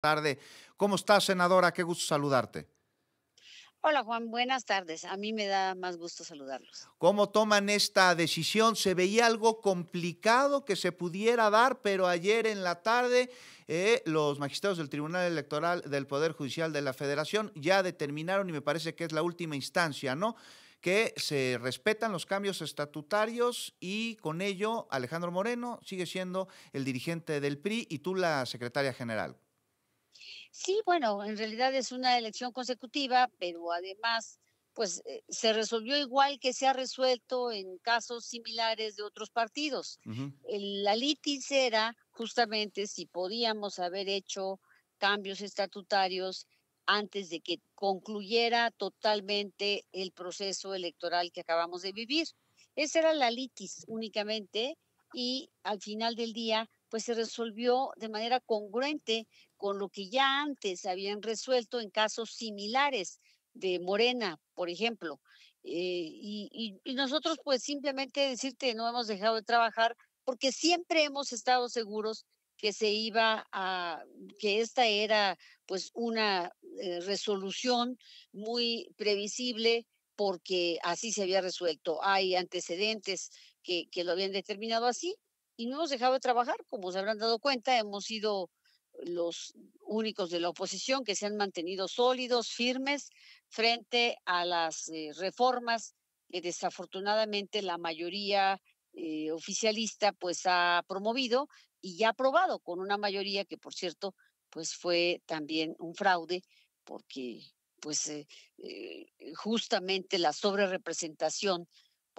tarde. ¿Cómo estás, senadora? Qué gusto saludarte. Hola Juan, buenas tardes. A mí me da más gusto saludarlos. ¿Cómo toman esta decisión? Se veía algo complicado que se pudiera dar, pero ayer en la tarde eh, los magistrados del Tribunal Electoral del Poder Judicial de la Federación ya determinaron, y me parece que es la última instancia, ¿no? que se respetan los cambios estatutarios y con ello Alejandro Moreno sigue siendo el dirigente del PRI y tú la secretaria general. Sí, bueno, en realidad es una elección consecutiva, pero además, pues eh, se resolvió igual que se ha resuelto en casos similares de otros partidos. la litis era justamente si podíamos haber hecho cambios estatutarios antes de que concluyera totalmente el proceso electoral que acabamos de vivir. Esa era la litis únicamente y al final del día pues se resolvió de manera congruente con lo que ya antes habían resuelto en casos similares de Morena, por ejemplo. Eh, y, nosotros pues simplemente decirte no hemos dejado de trabajar porque siempre hemos estado seguros que se iba a, que esta era pues una eh, resolución muy previsible porque así se había resuelto. Hay antecedentes que, que lo habían determinado así y no hemos dejado de trabajar. Como se habrán dado cuenta, hemos sido los únicos de la oposición que se han mantenido sólidos, firmes, frente a las eh, reformas que desafortunadamente la mayoría eh, oficialista pues ha promovido y ya aprobado con una mayoría que por cierto pues fue también un fraude porque pues eh, justamente la sobrerepresentación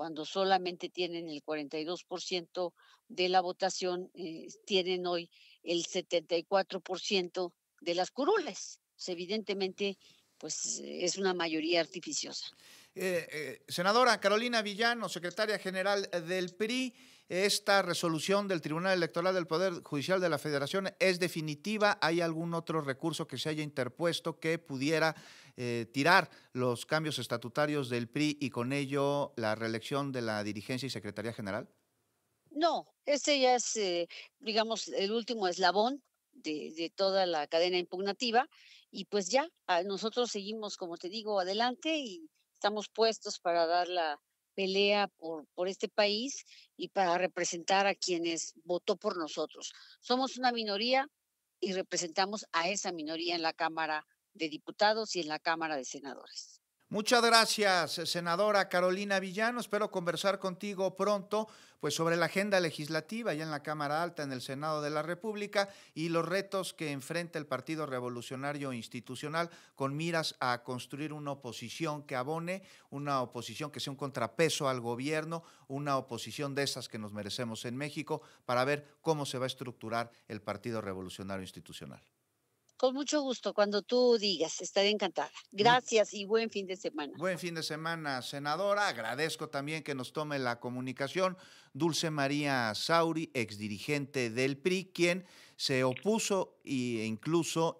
cuando solamente tienen el 42% de la votación, eh, tienen hoy el 74% de las curules. Pues, evidentemente, pues es una mayoría artificiosa. Eh, eh, senadora Carolina Villano, secretaria general del PRI, ¿esta resolución del Tribunal Electoral del Poder Judicial de la Federación es definitiva? ¿Hay algún otro recurso que se haya interpuesto que pudiera eh, tirar los cambios estatutarios del PRI y con ello la reelección de la dirigencia y secretaría general? No, ese ya es, eh, digamos, el último eslabón de, toda la cadena impugnativa y pues ya ah, nosotros seguimos, como te digo, adelante y estamos puestos para dar la pelea por, por este país y para representar a quienes votó por nosotros. Somos una minoría y representamos a esa minoría en la Cámara de Diputados y en la Cámara de Senadores. Muchas gracias, eh, senadora Carolina Villano. Espero conversar contigo pronto pues sobre la agenda legislativa ya en la Cámara Alta, en el Senado de la República y los retos que enfrenta el Partido Revolucionario Institucional con miras a construir una oposición que abone, una oposición que sea un contrapeso al gobierno, una oposición de esas que nos merecemos en México para ver cómo se va a estructurar el Partido Revolucionario Institucional. Con mucho gusto, cuando tú digas, estaré encantada. Gracias y buen fin de semana. Buen fin de semana, senadora. Agradezco también que nos tome la comunicación Dulce María Sauri, exdirigente del PRI, quien se opuso e incluso...